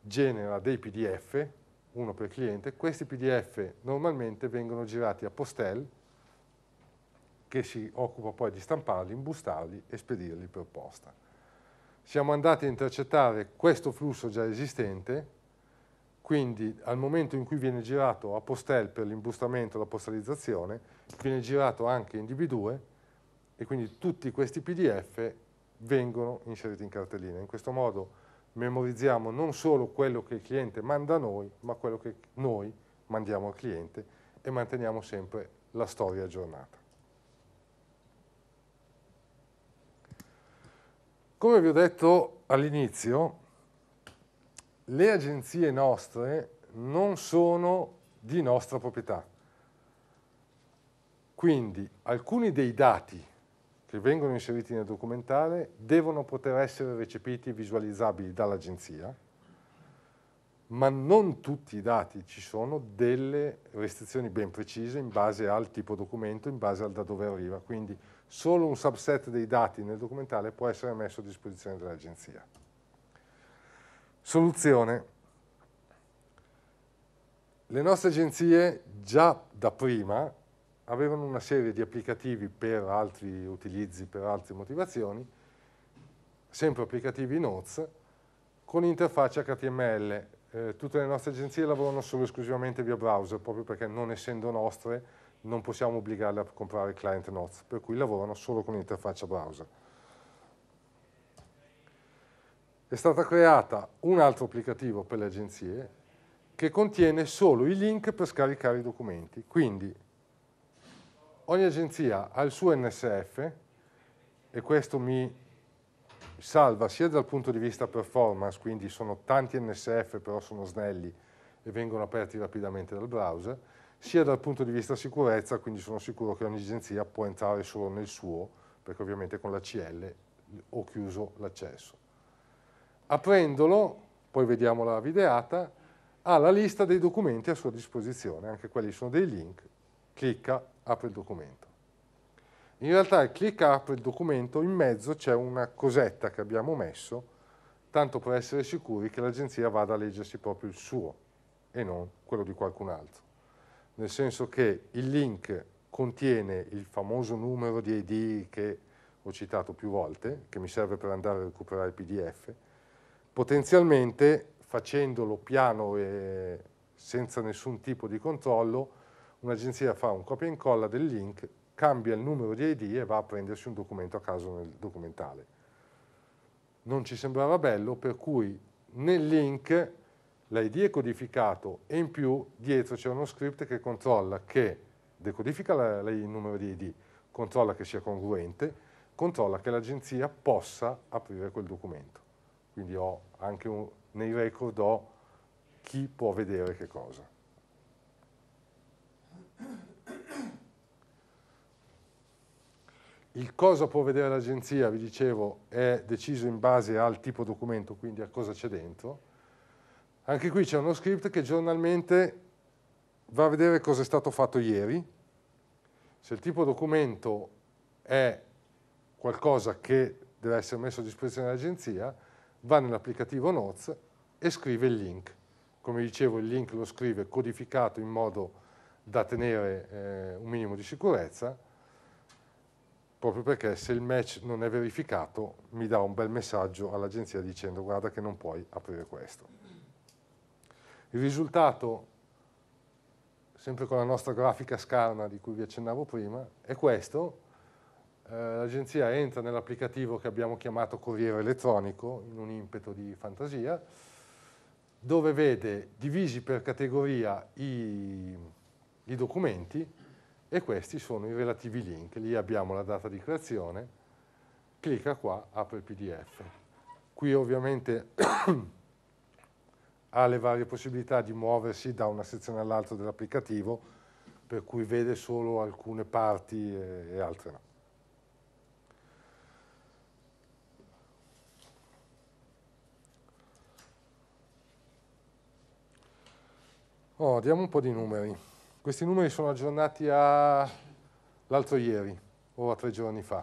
Speaker 1: genera dei PDF, uno per cliente, questi PDF normalmente vengono girati a Postel che si occupa poi di stamparli, imbustarli e spedirli per posta. Siamo andati a intercettare questo flusso già esistente quindi al momento in cui viene girato a postel per l'imbustamento e la postalizzazione, viene girato anche in DB2 e quindi tutti questi PDF vengono inseriti in cartellina. In questo modo memorizziamo non solo quello che il cliente manda a noi, ma quello che noi mandiamo al cliente e manteniamo sempre la storia aggiornata. Come vi ho detto all'inizio, le agenzie nostre non sono di nostra proprietà. Quindi alcuni dei dati che vengono inseriti nel documentale devono poter essere recepiti e visualizzabili dall'agenzia, ma non tutti i dati, ci sono delle restrizioni ben precise in base al tipo documento, in base al da dove arriva, quindi solo un subset dei dati nel documentale può essere messo a disposizione dell'agenzia. Soluzione. Le nostre agenzie già da prima avevano una serie di applicativi per altri utilizzi, per altre motivazioni, sempre applicativi Notes, con interfaccia HTML. Eh, tutte le nostre agenzie lavorano solo esclusivamente via browser, proprio perché non essendo nostre non possiamo obbligarle a comprare client Notes, per cui lavorano solo con interfaccia browser. è stata creata un altro applicativo per le agenzie che contiene solo i link per scaricare i documenti. Quindi ogni agenzia ha il suo NSF e questo mi salva sia dal punto di vista performance, quindi sono tanti NSF però sono snelli e vengono aperti rapidamente dal browser, sia dal punto di vista sicurezza, quindi sono sicuro che ogni agenzia può entrare solo nel suo, perché ovviamente con la CL ho chiuso l'accesso aprendolo, poi vediamo la videata, ha la lista dei documenti a sua disposizione, anche quelli sono dei link, clicca, apre il documento. In realtà clicca, apre il documento, in mezzo c'è una cosetta che abbiamo messo, tanto per essere sicuri che l'agenzia vada a leggersi proprio il suo e non quello di qualcun altro. Nel senso che il link contiene il famoso numero di ID che ho citato più volte, che mi serve per andare a recuperare il PDF, Potenzialmente, facendolo piano e senza nessun tipo di controllo, un'agenzia fa un copia e incolla del link, cambia il numero di ID e va a prendersi un documento a caso nel documentale. Non ci sembrava bello, per cui nel link l'ID è codificato e in più dietro c'è uno script che controlla che decodifica la, la, il numero di ID, controlla che sia congruente, controlla che l'agenzia possa aprire quel documento. Quindi ho un, nei record ho chi può vedere che cosa. Il cosa può vedere l'agenzia, vi dicevo, è deciso in base al tipo documento, quindi a cosa c'è dentro. Anche qui c'è uno script che giornalmente va a vedere cosa è stato fatto ieri. Se il tipo documento è qualcosa che deve essere messo a disposizione dell'agenzia, va nell'applicativo Notes e scrive il link. Come dicevo il link lo scrive codificato in modo da tenere eh, un minimo di sicurezza, proprio perché se il match non è verificato mi dà un bel messaggio all'agenzia dicendo guarda che non puoi aprire questo. Il risultato, sempre con la nostra grafica scarna di cui vi accennavo prima, è questo, eh, l'agenzia entra nell'applicativo che abbiamo chiamato Corriere Elettronico, in un impeto di fantasia, dove vede divisi per categoria i, i documenti e questi sono i relativi link. Lì abbiamo la data di creazione, clicca qua, apre il PDF. Qui ovviamente ha le varie possibilità di muoversi da una sezione all'altra dell'applicativo, per cui vede solo alcune parti e altre no. Oh, diamo un po' di numeri. Questi numeri sono aggiornati all'altro ieri, o a tre giorni fa.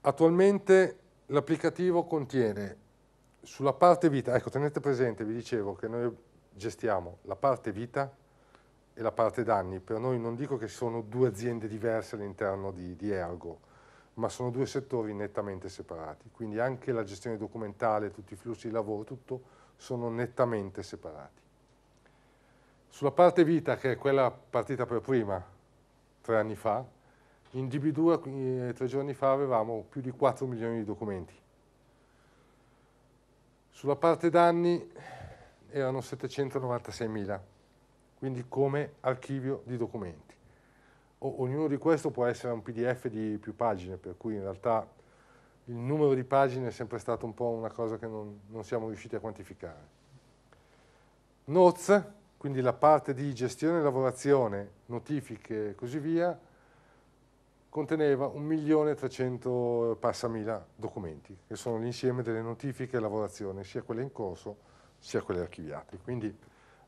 Speaker 1: Attualmente l'applicativo contiene sulla parte vita, ecco tenete presente, vi dicevo che noi gestiamo la parte vita e la parte danni. Per noi non dico che sono due aziende diverse all'interno di, di Ergo, ma sono due settori nettamente separati. Quindi anche la gestione documentale, tutti i flussi di lavoro, tutto sono nettamente separati. Sulla parte vita, che è quella partita per prima tre anni fa, in DB2 eh, tre giorni fa avevamo più di 4 milioni di documenti. Sulla parte danni erano 796 mila, quindi come archivio di documenti. O ognuno di questi può essere un PDF di più pagine, per cui in realtà il numero di pagine è sempre stato un po' una cosa che non, non siamo riusciti a quantificare. Notes, quindi la parte di gestione e lavorazione, notifiche e così via, conteneva 1.300.000 passamila documenti, che sono l'insieme delle notifiche e lavorazione, sia quelle in corso sia quelle archiviate. Quindi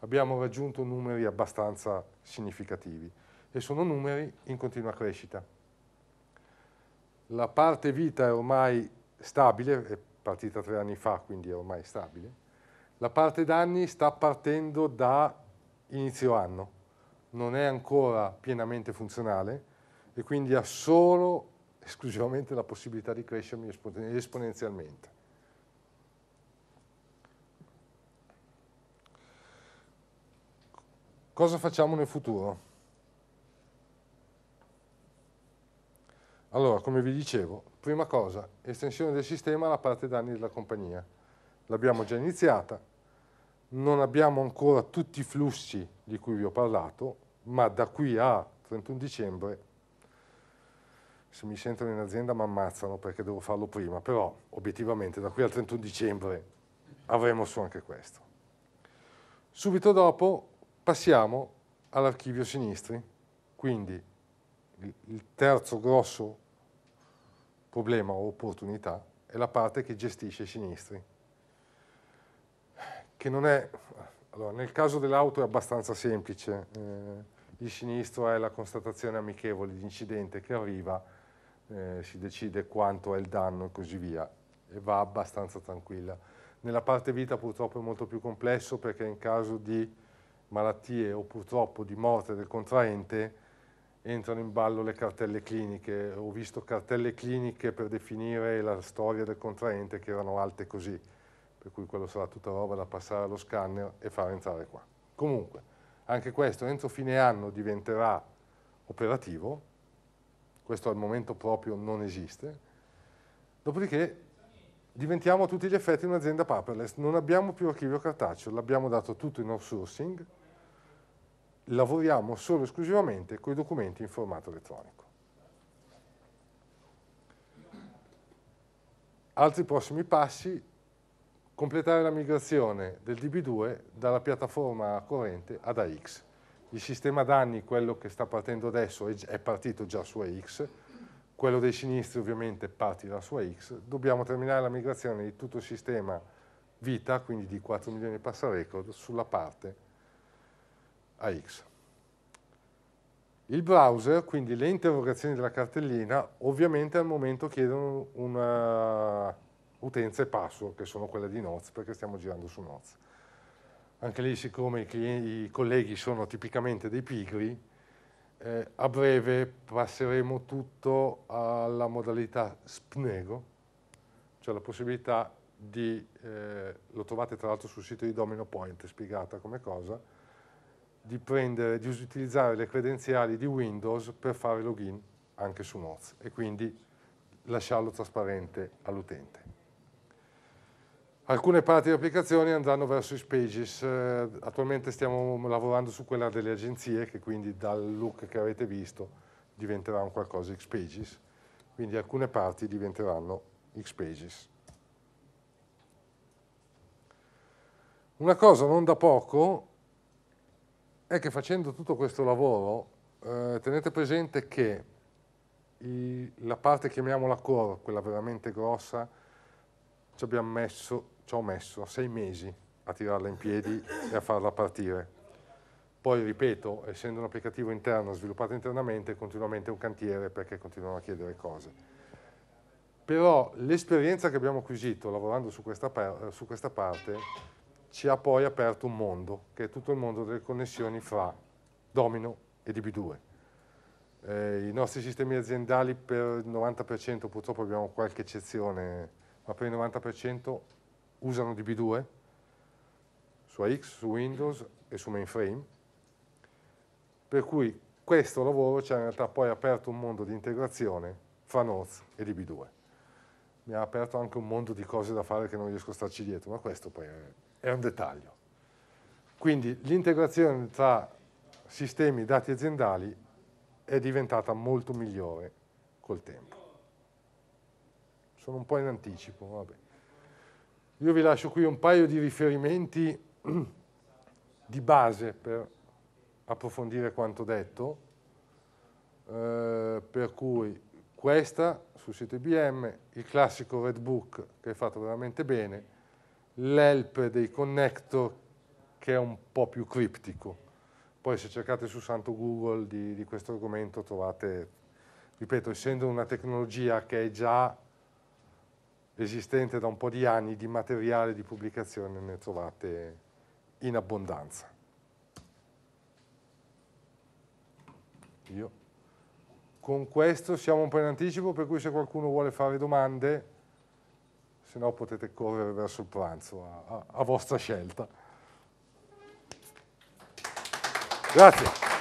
Speaker 1: abbiamo raggiunto numeri abbastanza significativi e sono numeri in continua crescita. La parte vita è ormai stabile, è partita tre anni fa, quindi è ormai stabile. La parte danni sta partendo da inizio anno, non è ancora pienamente funzionale e quindi ha solo esclusivamente la possibilità di crescermi esponenzialmente. Cosa facciamo nel futuro? Allora, come vi dicevo, prima cosa, estensione del sistema alla parte danni della compagnia. L'abbiamo già iniziata, non abbiamo ancora tutti i flussi di cui vi ho parlato, ma da qui a 31 dicembre, se mi sentono in azienda mi ammazzano perché devo farlo prima, però obiettivamente da qui al 31 dicembre avremo su anche questo. Subito dopo passiamo all'archivio sinistri, quindi il terzo grosso problema o opportunità, è la parte che gestisce i sinistri, che non è... Allora, nel caso dell'auto è abbastanza semplice, eh, il sinistro è la constatazione amichevole di incidente che arriva, eh, si decide quanto è il danno e così via, e va abbastanza tranquilla. Nella parte vita purtroppo è molto più complesso perché in caso di malattie o purtroppo di morte del contraente entrano in ballo le cartelle cliniche. Ho visto cartelle cliniche per definire la storia del contraente che erano alte così, per cui quello sarà tutta roba da passare allo scanner e far entrare qua. Comunque, anche questo entro fine anno diventerà operativo, questo al momento proprio non esiste, dopodiché diventiamo a tutti gli effetti un'azienda paperless, non abbiamo più archivio cartaceo, l'abbiamo dato tutto in outsourcing, lavoriamo solo e esclusivamente con i documenti in formato elettronico. Altri prossimi passi, completare la migrazione del DB2 dalla piattaforma corrente ad AX. Il sistema danni, quello che sta partendo adesso, è partito già su AX, quello dei sinistri ovviamente partirà su AX, dobbiamo terminare la migrazione di tutto il sistema vita, quindi di 4 milioni di passa record, sulla parte a x. Il browser, quindi le interrogazioni della cartellina, ovviamente al momento chiedono una utenza e password, che sono quelle di Noz, perché stiamo girando su Noz. Anche lì, siccome i, i colleghi sono tipicamente dei pigri, eh, a breve passeremo tutto alla modalità spnego, cioè la possibilità di, eh, lo trovate tra l'altro sul sito di Domino Point, spiegata come cosa, di, prendere, di utilizzare le credenziali di Windows per fare login anche su Moz e quindi lasciarlo trasparente all'utente. Alcune parti delle applicazioni andranno verso i Spages, eh, attualmente stiamo lavorando su quella delle agenzie che quindi dal look che avete visto diventerà un qualcosa Xpages, quindi alcune parti diventeranno Xpages. Una cosa non da poco è che facendo tutto questo lavoro eh, tenete presente che i, la parte chiamiamola core, quella veramente grossa, ci abbiamo messo, ci ho messo sei mesi a tirarla in piedi e a farla partire. Poi, ripeto, essendo un applicativo interno sviluppato internamente, è continuamente un cantiere perché continuano a chiedere cose. Però l'esperienza che abbiamo acquisito lavorando su questa, su questa parte ci ha poi aperto un mondo, che è tutto il mondo delle connessioni fra domino e DB2. Eh, I nostri sistemi aziendali per il 90%, purtroppo abbiamo qualche eccezione, ma per il 90% usano DB2 su AX, su Windows e su mainframe, per cui questo lavoro ci ha in realtà poi aperto un mondo di integrazione fra Noz e DB2. Mi ha aperto anche un mondo di cose da fare che non riesco a starci dietro, ma questo poi è è un dettaglio. Quindi l'integrazione tra sistemi dati aziendali è diventata molto migliore col tempo. Sono un po' in anticipo, vabbè. Io vi lascio qui un paio di riferimenti di base per approfondire quanto detto, eh, per cui questa sul sito IBM, il classico Redbook che è fatto veramente bene, l'help dei connector che è un po' più criptico. Poi se cercate su santo Google di, di questo argomento trovate, ripeto, essendo una tecnologia che è già esistente da un po' di anni, di materiale di pubblicazione ne trovate in abbondanza. Io. Con questo siamo un po' in anticipo, per cui se qualcuno vuole fare domande se no potete correre verso il pranzo, a, a, a vostra scelta. Grazie.